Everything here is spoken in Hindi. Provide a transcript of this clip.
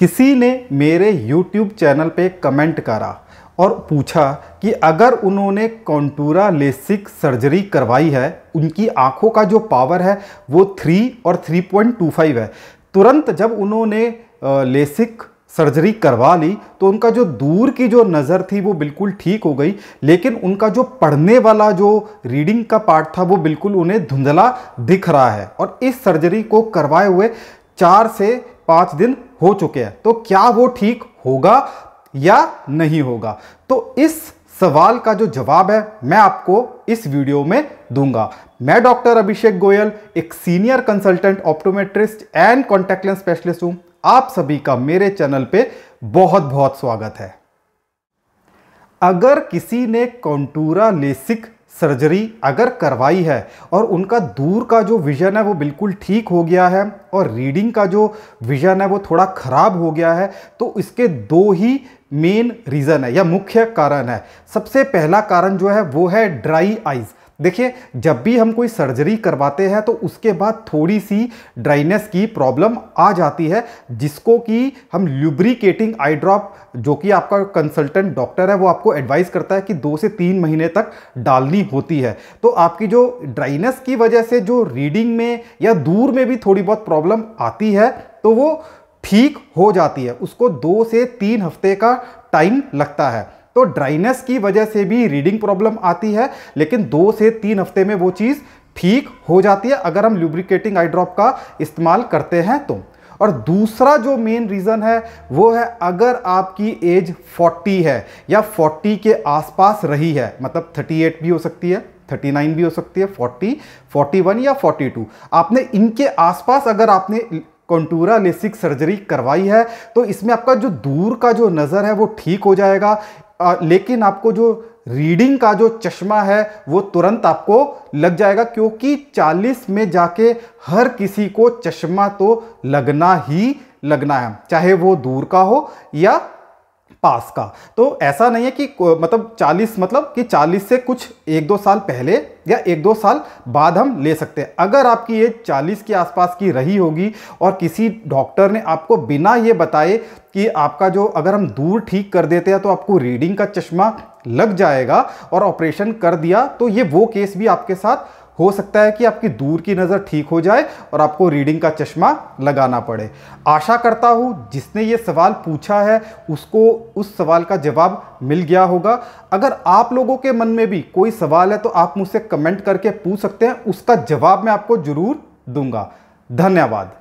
किसी ने मेरे YouTube चैनल पे कमेंट करा और पूछा कि अगर उन्होंने कॉन्टूरा लेसिक सर्जरी करवाई है उनकी आँखों का जो पावर है वो थ्री और 3.25 है तुरंत जब उन्होंने लेसिक सर्जरी करवा ली तो उनका जो दूर की जो नज़र थी वो बिल्कुल ठीक हो गई लेकिन उनका जो पढ़ने वाला जो रीडिंग का पार्ट था वो बिल्कुल उन्हें धुंधला दिख रहा है और इस सर्जरी को करवाए हुए चार से पाँच दिन हो चुके हैं तो क्या वो ठीक होगा या नहीं होगा तो इस सवाल का जो जवाब है मैं आपको इस वीडियो में दूंगा मैं डॉक्टर अभिषेक गोयल एक senior consultant optometrist and contact lens specialist हूं आप सभी का मेरे चैनल पे बहुत बहुत स्वागत है अगर किसी ने कॉन्टूरा लेसिक सर्जरी अगर करवाई है और उनका दूर का जो विज़न है वो बिल्कुल ठीक हो गया है और रीडिंग का जो विज़न है वो थोड़ा ख़राब हो गया है तो इसके दो ही मेन रीज़न है या मुख्य कारण है सबसे पहला कारण जो है वो है ड्राई आइज़ देखिए जब भी हम कोई सर्जरी करवाते हैं तो उसके बाद थोड़ी सी ड्राइनेस की प्रॉब्लम आ जाती है जिसको कि हम ल्यूब्रिकेटिंग आई ड्रॉप जो कि आपका कंसल्टेंट डॉक्टर है वो आपको एडवाइस करता है कि दो से तीन महीने तक डालनी होती है तो आपकी जो ड्राइनेस की वजह से जो रीडिंग में या दूर में भी थोड़ी बहुत प्रॉब्लम आती है तो वो ठीक हो जाती है उसको दो से तीन हफ्ते का टाइम लगता है तो ड्राइनेस की वजह से भी रीडिंग प्रॉब्लम आती है लेकिन दो से तीन हफ्ते में वो चीज़ ठीक हो जाती है अगर हम ल्यूब्रिकेटिंग आई ड्रॉप का इस्तेमाल करते हैं तो और दूसरा जो मेन रीज़न है वो है अगर आपकी एज 40 है या 40 के आसपास रही है मतलब 38 भी हो सकती है 39 भी हो सकती है 40, 41 या 42 आपने इनके आसपास अगर आपने कंटूरा लेसिक सर्जरी करवाई है तो इसमें आपका जो दूर का जो नज़र है वो ठीक हो जाएगा आ, लेकिन आपको जो रीडिंग का जो चश्मा है वो तुरंत आपको लग जाएगा क्योंकि 40 में जाके हर किसी को चश्मा तो लगना ही लगना है चाहे वो दूर का हो या पास का तो ऐसा नहीं है कि मतलब 40 मतलब कि 40 से कुछ एक दो साल पहले या एक दो साल बाद हम ले सकते हैं अगर आपकी एज 40 के आसपास की रही होगी और किसी डॉक्टर ने आपको बिना ये बताए कि आपका जो अगर हम दूर ठीक कर देते हैं तो आपको रीडिंग का चश्मा लग जाएगा और ऑपरेशन कर दिया तो ये वो केस भी आपके साथ हो सकता है कि आपकी दूर की नज़र ठीक हो जाए और आपको रीडिंग का चश्मा लगाना पड़े आशा करता हूँ जिसने ये सवाल पूछा है उसको उस सवाल का जवाब मिल गया होगा अगर आप लोगों के मन में भी कोई सवाल है तो आप मुझसे कमेंट करके पूछ सकते हैं उसका जवाब मैं आपको ज़रूर दूंगा धन्यवाद